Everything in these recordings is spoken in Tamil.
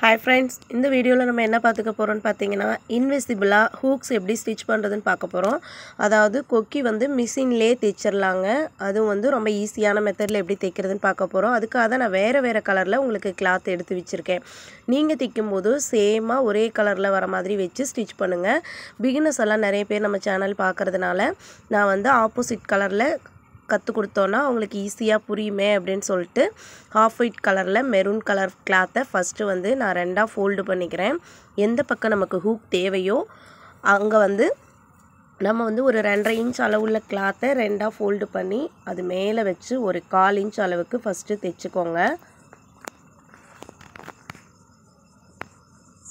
ஹாய் ஃப்ரெண்ட்ஸ் இந்த வீடியோவில் நம்ம என்ன பார்த்துக்க போகிறோம்னு பார்த்தீங்கன்னா இன்விசிபிளாக ஹூக்ஸ் எப்படி ஸ்டிச் பண்ணுறதுன்னு பார்க்க போகிறோம் அதாவது கொக்கி வந்து மிஷின்லே தைச்சிடலாங்க அதுவும் வந்து ரொம்ப ஈஸியான மெத்தடில் எப்படி தைக்கிறதுன்னு பார்க்க போகிறோம் அதுக்காக தான் நான் வேறு வேறு கலரில் உங்களுக்கு கிளாத் எடுத்து வச்சுருக்கேன் நீங்கள் தைக்கும்போது சேமாக ஒரே கலரில் வர மாதிரி வச்சு ஸ்டிச் பண்ணுங்கள் பிகினர்ஸ் எல்லாம் நிறைய பேர் நம்ம சேனல் பார்க்குறதுனால நான் வந்து ஆப்போசிட் கலரில் கற்றுக் கொடுத்தோன்னா அவங்களுக்கு ஈஸியாக புரியுமே அப்படின்னு சொல்லிட்டு ஆஃப் ஒயிட் கலரில் மெரூன் கலர் கிளாத்தை ஃபஸ்ட்டு வந்து நான் ரெண்டாக ஃபோல்டு பண்ணிக்கிறேன் எந்த பக்கம் நமக்கு ஹூக் தேவையோ அங்கே வந்து நம்ம வந்து ஒரு ரெண்டரை இன்ச் அளவுள்ள கிளாத்தை ரெண்டாக ஃபோல்டு பண்ணி அது மேலே வச்சு ஒரு கால் இன்ச் அளவுக்கு ஃபஸ்ட்டு தைச்சிக்கோங்க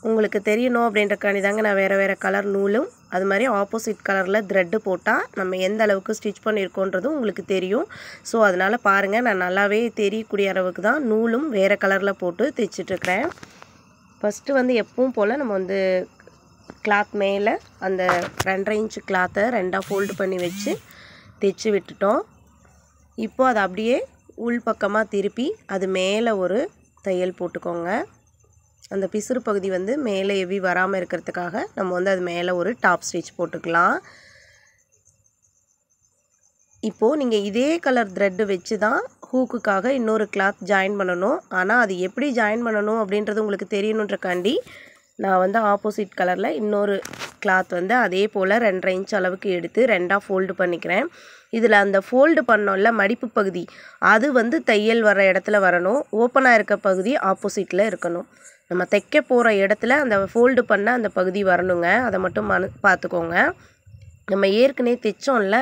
உங்களுக்கு தெரியணும் அப்படின்றக்காண்டி தாங்க நான் வேறு வேறு கலர் நூலும் அது மாதிரி ஆப்போசிட் கலரில் த்ரெட்டு போட்டால் நம்ம எந்த அளவுக்கு ஸ்டிச் பண்ணியிருக்கோன்றதும் உங்களுக்கு தெரியும் ஸோ அதனால் பாருங்கள் நான் நல்லாவே தெரியக்கூடிய அளவுக்கு தான் நூலும் வேறு கலரில் போட்டு தைச்சிட்ருக்கிறேன் ஃபஸ்ட்டு வந்து எப்பவும் போல் நம்ம வந்து கிளாத் மேலே அந்த ரெண்டரை இன்ச்சு கிளாத்தை ரெண்டாக ஃபோல்டு பண்ணி வச்சு தைச்சி விட்டுட்டோம் இப்போது அதை அப்படியே உள் பக்கமாக திருப்பி அது மேலே ஒரு தையல் போட்டுக்கோங்க அந்த பிசுறு பகுதி வந்து மேலே எவி வராமல் இருக்கிறதுக்காக நம்ம வந்து அது மேலே ஒரு டாப் ஸ்டிச் போட்டுக்கலாம் இப்போது நீங்கள் இதே கலர் த்ரெட்டு வச்சு தான் ஹூக்குக்காக இன்னொரு கிளாத் ஜாயின் பண்ணணும் ஆனால் அது எப்படி ஜாயின் பண்ணணும் அப்படின்றது உங்களுக்கு தெரியணுன்றக்காண்டி நான் வந்து ஆப்போசிட் கலரில் இன்னொரு கிளாத் வந்து அதே போல் ரெண்டரை இன்ச் அளவுக்கு எடுத்து ரெண்டாக ஃபோல்டு பண்ணிக்கிறேன் இதில் அந்த ஃபோல்டு பண்ணோம்ல மடிப்பு பகுதி அது வந்து தையல் வர இடத்துல வரணும் ஓப்பனாக இருக்க பகுதி ஆப்போசிட்டில் இருக்கணும் நம்ம தைக்க போகிற இடத்துல அந்த ஃபோல்டு பண்ண அந்த பகுதி வரணுங்க அதை மட்டும் மனு பார்த்துக்கோங்க நம்ம ஏற்கனவே தைச்சோம்ல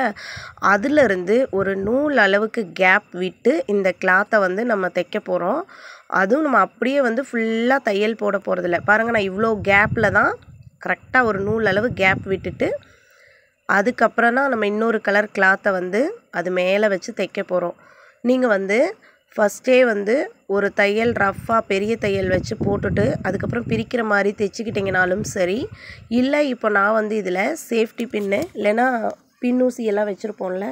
அதிலிருந்து ஒரு நூல் அளவுக்கு கேப் விட்டு இந்த கிளாத்தை வந்து நம்ம தைக்க போகிறோம் அதுவும் நம்ம அப்படியே வந்து ஃபுல்லாக தையல் போட போகிறதில்ல பாருங்கள் நான் இவ்வளோ கேப்பில் தான் கரெக்டாக ஒரு நூல் அளவு கேப் விட்டுட்டு அதுக்கப்புறம் தான் நம்ம இன்னொரு கலர் கிளாத்தை வந்து அது மேலே வச்சு தைக்க போகிறோம் நீங்கள் வந்து ஃபஸ்ட்டே வந்து ஒரு தையல் ரஃப்பாக பெரிய தையல் வச்சு போட்டுட்டு அதுக்கப்புறம் பிரிக்கிற மாதிரி தைச்சிக்கிட்டிங்கனாலும் சரி இல்லை இப்போ நான் வந்து இதில் சேஃப்டி பின்னு இல்லைன்னா பின்னூசி எல்லாம் வச்சுருப்போம்ல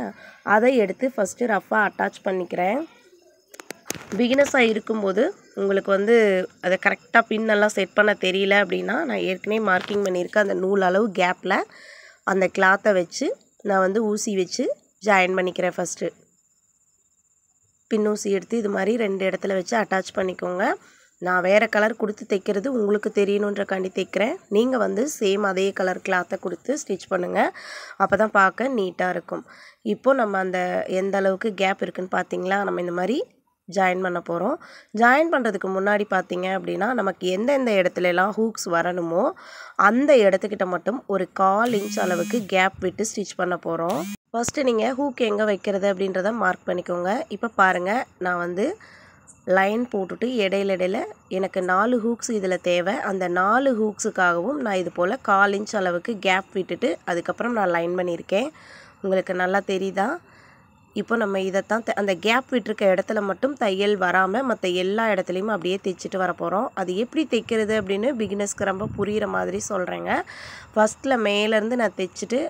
அதை எடுத்து ஃபஸ்ட்டு ரஃப்பாக அட்டாச் பண்ணிக்கிறேன் பிகினஸாக இருக்கும்போது உங்களுக்கு வந்து அதை கரெக்டாக பின்னெல்லாம் செட் பண்ண தெரியல அப்படின்னா நான் ஏற்கனவே மார்க்கிங் பண்ணியிருக்கேன் அந்த நூல் அளவு கேப்பில் அந்த கிளாத்தை வச்சு நான் வந்து ஊசி வச்சு ஜாயின் பண்ணிக்கிறேன் ஃபஸ்ட்டு பின்னூசி எடுத்து இது மாதிரி ரெண்டு இடத்துல வச்சு அட்டாச் பண்ணிக்கோங்க நான் வேறு கலர் கொடுத்து தைக்கிறது உங்களுக்கு தெரியணுன்றக்காண்டி தைக்கிறேன் நீங்கள் வந்து சேம் அதே கலர் கிளாத்தை கொடுத்து ஸ்டிச் பண்ணுங்கள் அப்போ தான் பார்க்க நீட்டாக இருக்கும் இப்போது நம்ம அந்த எந்த அளவுக்கு கேப் இருக்குதுன்னு பார்த்தீங்களா நம்ம இந்த மாதிரி ஜாயின் பண்ண போகிறோம் ஜாயின் பண்ணுறதுக்கு முன்னாடி பார்த்தீங்க அப்படின்னா நமக்கு எந்தெந்த இடத்துலலாம் ஹூக்ஸ் வரணுமோ அந்த இடத்துக்கிட்ட மட்டும் ஒரு கால் இன்ச் அளவுக்கு கேப் விட்டு ஸ்டிச் பண்ண போகிறோம் ஃபஸ்ட்டு நீங்கள் ஹூக் எங்கே வைக்கிறது அப்படின்றத மார்க் பண்ணிக்கோங்க இப்போ பாருங்கள் நான் வந்து லைன் போட்டுட்டு இடையில இடையில் எனக்கு நாலு ஹூக்ஸ் இதில் தேவை அந்த நாலு ஹூக்ஸுக்காகவும் நான் இது போல் கால் இன்ச் அளவுக்கு கேப் விட்டுட்டு அதுக்கப்புறம் நான் லைன் பண்ணியிருக்கேன் உங்களுக்கு நல்லா தெரியுதா இப்போ நம்ம இதைத்தான் அந்த கேப் விட்டுருக்க இடத்துல மட்டும் தையல் வராமல் மற்ற எல்லா இடத்துலையும் அப்படியே தைச்சிட்டு வர போகிறோம் அது எப்படி தைக்கிறது அப்படின்னு பிகினஸ்க்கு ரொம்ப புரிகிற மாதிரி சொல்கிறேங்க ஃபஸ்ட்டில் மேலேருந்து நான் தைச்சிட்டு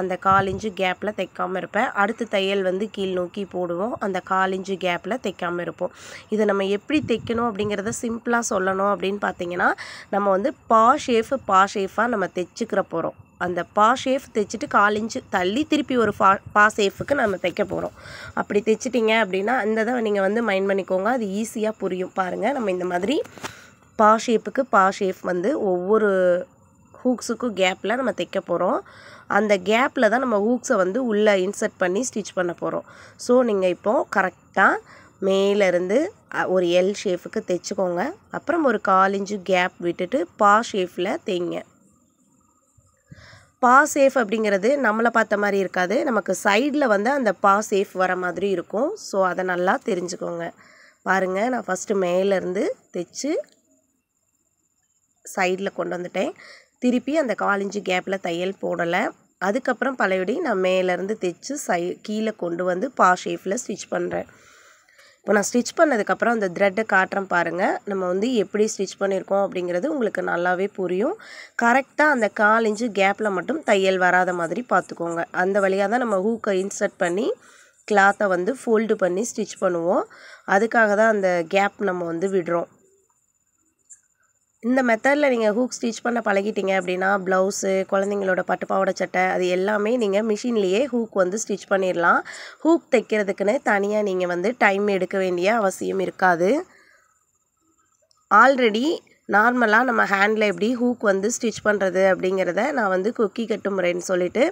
அந்த கால் இன்ச்சு கேப்பில் தைக்காமல் இருப்பேன் அடுத்து தையல் வந்து கீழ் நோக்கி போடுவோம் அந்த கால் இன்ச்சு கேப்பில் தைக்காமல் இருப்போம் இதை நம்ம எப்படி தைக்கணும் அப்படிங்கிறத சிம்பிளாக சொல்லணும் அப்படின்னு பார்த்தீங்கன்னா நம்ம வந்து பா ஷேஃப் பா ஷேஃபாக நம்ம தைச்சிக்கிற போகிறோம் அந்த பா ஷேஃப் தைச்சிட்டு கால் இன்ச்சு தள்ளி திருப்பி ஒரு பா பா ஷேஃபுக்கு நம்ம தைக்க போகிறோம் அப்படி தைச்சிட்டிங்க அப்படின்னா அந்த தான் நீங்கள் வந்து மைண்ட் பண்ணிக்கோங்க அது ஈஸியாக புரியும் பாருங்கள் நம்ம இந்த மாதிரி பா ஷேப்புக்கு பா ஷேஃப் வந்து ஒவ்வொரு ஹூக்ஸுக்கும் கேப்பில் நம்ம தைக்க போகிறோம் அந்த கேப்பில் தான் நம்ம ஹூக்ஸை வந்து உள்ளே இன்சர்ட் பண்ணி ஸ்டிச் பண்ண போகிறோம் ஸோ நீங்கள் இப்போது கரெக்டாக மேலேருந்து ஒரு எல் ஷேஃபுக்கு தைச்சிக்கோங்க அப்புறம் ஒரு கால் இன்ச்சு கேப் விட்டுட்டு பா ஷேஃபில் தைங்க பா சேஃப் அப்படிங்கிறது நம்மளை பார்த்த மாதிரி இருக்காது நமக்கு சைடில் வந்து அந்த பா சேஃப் வர மாதிரி இருக்கும் ஸோ அதை நல்லா தெரிஞ்சுக்கோங்க பாருங்கள் நான் ஃபஸ்ட்டு மேலேருந்து தைச்சி சைடில் கொண்டு வந்துட்டேன் திருப்பி அந்த காலிஞ்சு கேப்பில் தையல் போடலை அதுக்கப்புறம் பழையபடி நான் மேலேருந்து தைச்சி சை கீழே கொண்டு வந்து பா ஷேஃபில் ஸ்டிச் பண்ணுறேன் இப்போ நான் ஸ்டிச் பண்ணதுக்கப்புறம் அந்த த்ரெட்டை காட்டுறேன் பாருங்கள் நம்ம வந்து எப்படி ஸ்டிச் பண்ணியிருக்கோம் அப்படிங்கிறது உங்களுக்கு நல்லாவே புரியும் கரெக்டாக அந்த கால் இன்ச்சு கேப்பில் மட்டும் தையல் வராத மாதிரி பார்த்துக்கோங்க அந்த வழியாக தான் நம்ம ஹூக்கை இன்சர்ட் பண்ணி கிளாத்தை வந்து ஃபோல்டு பண்ணி ஸ்டிச் பண்ணுவோம் அதுக்காக தான் அந்த கேப் நம்ம வந்து விடுறோம் இந்த மெத்தடில் நீங்கள் ஹூக் ஸ்டிச் பண்ண பழகிட்டீங்க அப்படின்னா ப்ளவுஸு குழந்தைங்களோட பட்டு பாவோட சட்டை அது எல்லாமே நீங்கள் மிஷின்லேயே ஹூக் வந்து ஸ்டிச் பண்ணிடலாம் ஹூக் தைக்கிறதுக்குன்னு தனியாக நீங்கள் வந்து டைம் எடுக்க வேண்டிய அவசியம் இருக்காது ஆல்ரெடி நார்மலாக நம்ம ஹேண்டில் எப்படி ஹூக் வந்து ஸ்டிச் பண்ணுறது அப்படிங்கிறத நான் வந்து குக்கி கட்டு முறைன்னு சொல்லிட்டு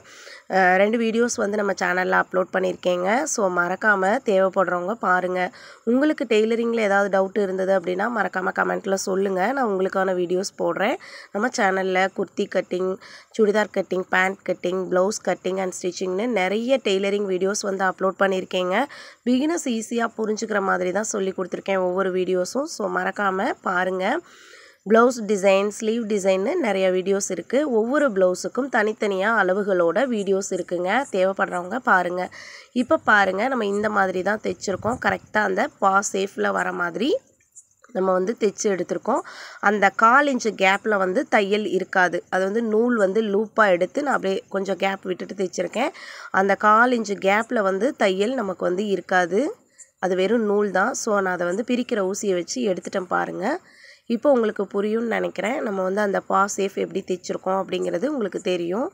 ரெண்டு வீடியோஸ் வந்து நம்ம சேனலில் அப்லோட் பண்ணியிருக்கேங்க ஸோ மறக்காமல் தேவைப்படுறவங்க பாருங்கள் உங்களுக்கு டெய்லரிங்கில் ஏதாவது டவுட் இருந்தது அப்படின்னா மறக்காமல் கமெண்ட்டில் சொல்லுங்கள் நான் உங்களுக்கான வீடியோஸ் போடுறேன் நம்ம சேனலில் kurti cutting churidar cutting pant cutting blouse cutting and ஸ்டிச்சிங்னு நிறைய டெய்லரிங் வீடியோஸ் வந்து அப்லோட் பண்ணியிருக்கேங்க பிகினஸ் ஈஸியாக புரிஞ்சுக்கிற மாதிரி தான் சொல்லி கொடுத்துருக்கேன் ஒவ்வொரு வீடியோஸும் ஸோ மறக்காமல் பாருங்கள் ப்ளவுஸ் டிசைன் ஸ்லீவ் டிசைன்னு நிறைய வீடியோஸ் இருக்குது ஒவ்வொரு ப்ளவுஸுக்கும் தனித்தனியாக அளவுகளோட வீடியோஸ் இருக்குங்க தேவைப்படுறவங்க பாருங்கள் இப்போ பாருங்கள் நம்ம இந்த மாதிரி தான் தைச்சிருக்கோம் கரெக்டாக அந்த பா சேஃபில் வர மாதிரி நம்ம வந்து தைச்சி எடுத்திருக்கோம் அந்த கால் இன்ச்சு கேப்பில் வந்து தையல் இருக்காது அது வந்து நூல் வந்து லூப்பாக எடுத்து நான் அப்படியே கொஞ்சம் கேப் விட்டுட்டு தைச்சிருக்கேன் அந்த கால் இன்ச்சு கேப்பில் வந்து தையல் நமக்கு வந்து இருக்காது அது வெறும் நூல் தான் ஸோ நான் அதை வந்து பிரிக்கிற ஊசியை வச்சு எடுத்துட்டேன் பாருங்கள் இப்போ உங்களுக்கு புரியும்னு நினைக்கிறேன் நம்ம வந்து அந்த பா சேஃப் எப்படி தைச்சிருக்கோம் அப்படிங்கிறது உங்களுக்கு தெரியும்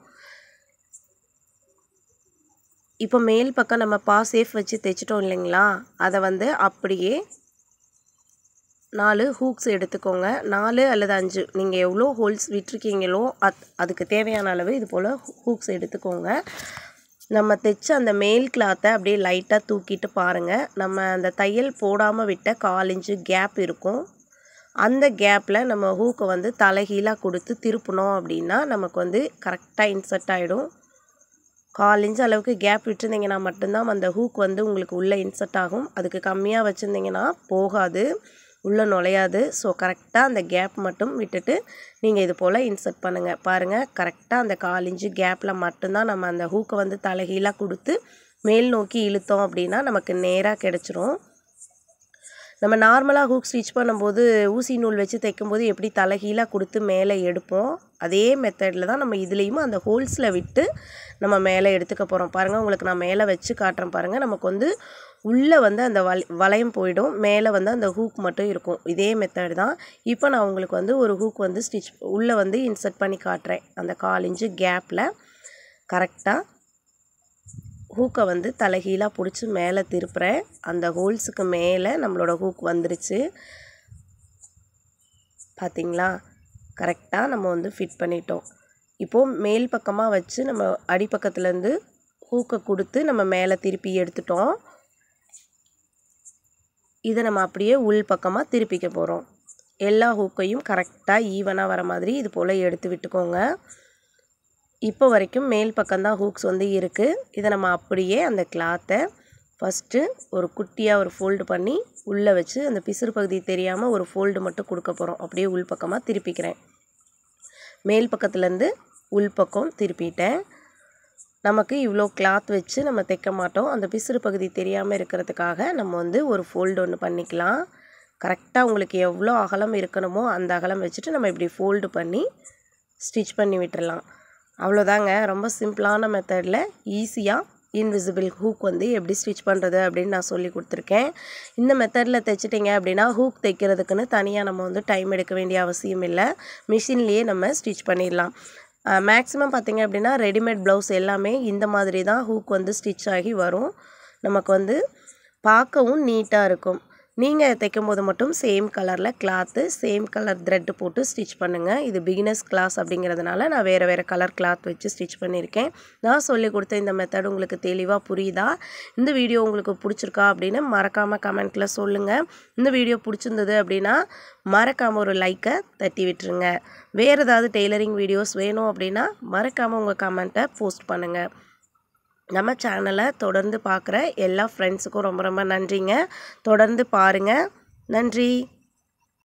இப்போ மேல் பக்கம் நம்ம பா சேஃப் வச்சு தைச்சிட்டோம் இல்லைங்களா அதை வந்து அப்படியே நாலு ஹூக்ஸ் எடுத்துக்கோங்க நாலு அல்லது அஞ்சு நீங்கள் எவ்வளோ ஹோல்ஸ் விட்டுருக்கீங்களோ அத் அதுக்கு தேவையான அளவு இது போல் ஹூக்ஸ் எடுத்துக்கோங்க நம்ம தைச்ச அந்த மேல் கிளாத்தை அப்படியே லைட்டாக தூக்கிட்டு பாருங்கள் நம்ம அந்த தையல் போடாமல் விட்ட காலிஞ்சு கேப் இருக்கும் அந்த கேப்பில் நம்ம ஹூக்கை வந்து தலைகீழாக கொடுத்து திருப்பினோம் அப்படின்னா நமக்கு வந்து கரெக்டாக இன்சர்ட் ஆகிடும் கால் இன்ச் அளவுக்கு கேப் விட்டுருந்தீங்கன்னா மட்டும்தான் அந்த ஹூக் வந்து உங்களுக்கு உள்ளே இன்சர்ட் ஆகும் அதுக்கு கம்மியாக வச்சுருந்தீங்கன்னா போகாது உள்ளே நுழையாது ஸோ கரெக்டாக அந்த கேப் மட்டும் விட்டுட்டு நீங்கள் இது போல் இன்சர்ட் பண்ணுங்கள் பாருங்கள் கரெக்டாக அந்த கால் இன்ச்சு கேப்பில் மட்டும்தான் நம்ம அந்த ஹூக்கை வந்து தலைகீழாக கொடுத்து மேல் நோக்கி இழுத்தோம் அப்படின்னா நமக்கு நேராக கிடச்சிரும் நம்ம நார்மலாக ஹூக் ஸ்டிச் பண்ணும்போது ஊசி நூல் வச்சு தைக்கும்போது எப்படி தலைகீழாக கொடுத்து மேலே எடுப்போம் அதே மெத்தடில் தான் நம்ம இதுலேயுமே அந்த ஹோல்ஸில் விட்டு நம்ம மேலே எடுத்துக்க போகிறோம் பாருங்கள் உங்களுக்கு நான் மேலே வச்சு காட்டுறேன் பாருங்கள் நமக்கு வந்து உள்ளே வந்து அந்த வலை வளையம் போயிடும் மேலே வந்து அந்த ஹூக் மட்டும் இருக்கும் இதே மெத்தடு தான் இப்போ நான் உங்களுக்கு வந்து ஒரு ஹூக் வந்து ஸ்டிச் உள்ளே வந்து இன்சர்ட் பண்ணி காட்டுறேன் அந்த கால் இன்ச்சு கேப்பில் கரெக்டாக ஹூக்கை வந்து தலைகீழாக பிடிச்சி மேலே திருப்புறேன் அந்த ஹோல்ஸுக்கு மேலே நம்மளோட ஹூக் வந்துருச்சு பார்த்திங்களா கரெக்டாக நம்ம வந்து ஃபிட் பண்ணிட்டோம் இப்போது மேல் பக்கமாக வச்சு நம்ம அடிப்பக்கத்துலேருந்து ஹூக்கை கொடுத்து நம்ம மேலே திருப்பி எடுத்துட்டோம் இதை நம்ம அப்படியே உள் பக்கமாக திருப்பிக்க போகிறோம் எல்லா ஹூக்கையும் கரெக்டாக ஈவனாக வர மாதிரி இது போல் எடுத்து விட்டுக்கோங்க இப்போ வரைக்கும் மேல் பக்கம்தான் ஹூக்ஸ் வந்து இருக்குது இதை நம்ம அப்படியே அந்த கிளாத்தை ஃபஸ்ட்டு ஒரு குட்டியாக ஒரு ஃபோல்டு பண்ணி உள்ளே வச்சு அந்த பிசுறு பகுதி தெரியாமல் ஒரு ஃபோல்டு மட்டும் கொடுக்க போகிறோம் அப்படியே உள் பக்கமாக திருப்பிக்கிறேன் மேல் பக்கத்துலேருந்து உள் பக்கம் திருப்பிட்டேன் நமக்கு இவ்வளோ கிளாத் வச்சு நம்ம தைக்க மாட்டோம் அந்த பிசுறு பகுதி தெரியாமல் இருக்கிறதுக்காக நம்ம வந்து ஒரு ஃபோல்டு ஒன்று பண்ணிக்கலாம் கரெக்டாக உங்களுக்கு எவ்வளோ அகலம் இருக்கணுமோ அந்த அகலம் வச்சுட்டு நம்ம இப்படி ஃபோல்டு பண்ணி ஸ்டிச் பண்ணி விட்டுடலாம் அவ்வளோதாங்க ரொம்ப சிம்பிளான மெத்தடில் ஈஸியாக இன்விசிபிள் ஹூக் வந்து எப்படி ஸ்டிச் பண்ணுறது அப்படின்னு நான் சொல்லி கொடுத்துருக்கேன் இந்த மெத்தடில் தைச்சிட்டிங்க அப்படின்னா ஹூக் தைக்கிறதுக்குன்னு தனியாக நம்ம வந்து டைம் எடுக்க வேண்டிய அவசியம் இல்லை மிஷின்லேயே நம்ம ஸ்டிச் பண்ணிடலாம் மேக்ஸிமம் பார்த்திங்க அப்படின்னா ரெடிமேட் ப்ளவுஸ் எல்லாமே இந்த மாதிரி தான் ஹூக் வந்து ஸ்டிச் ஆகி வரும் நமக்கு வந்து பார்க்கவும் நீட்டாக இருக்கும் நீங்கள் தைக்கும் போது மட்டும் சேம் கலரில் கிளாத்து சேம் கலர் த்ரெட்டு போட்டு ஸ்டிச் பண்ணுங்கள் இது பிகினர்ஸ் கிளாஸ் அப்படிங்கிறதுனால நான் வேறு வேறு கலர் கிளாத் வச்சு ஸ்டிச் பண்ணியிருக்கேன் நான் சொல்லி கொடுத்த இந்த மெத்தட் உங்களுக்கு தெளிவாக புரியுதா இந்த வீடியோ உங்களுக்கு பிடிச்சிருக்கா அப்படின்னு மறக்காமல் கமெண்ட்டில் சொல்லுங்கள் இந்த வீடியோ பிடிச்சிருந்தது அப்படின்னா மறக்காமல் ஒரு லைக்கை தட்டி விட்டுருங்க வேறு ஏதாவது டெய்லரிங் வீடியோஸ் வேணும் அப்படின்னா மறக்காமல் உங்கள் கமெண்ட்டை போஸ்ட் பண்ணுங்கள் நம்ம சேனலை தொடர்ந்து பார்க்குற எல்லா ஃப்ரெண்ட்ஸுக்கும் ரொம்ப ரொம்ப நன்றிங்க தொடர்ந்து பாருங்கள் நன்றி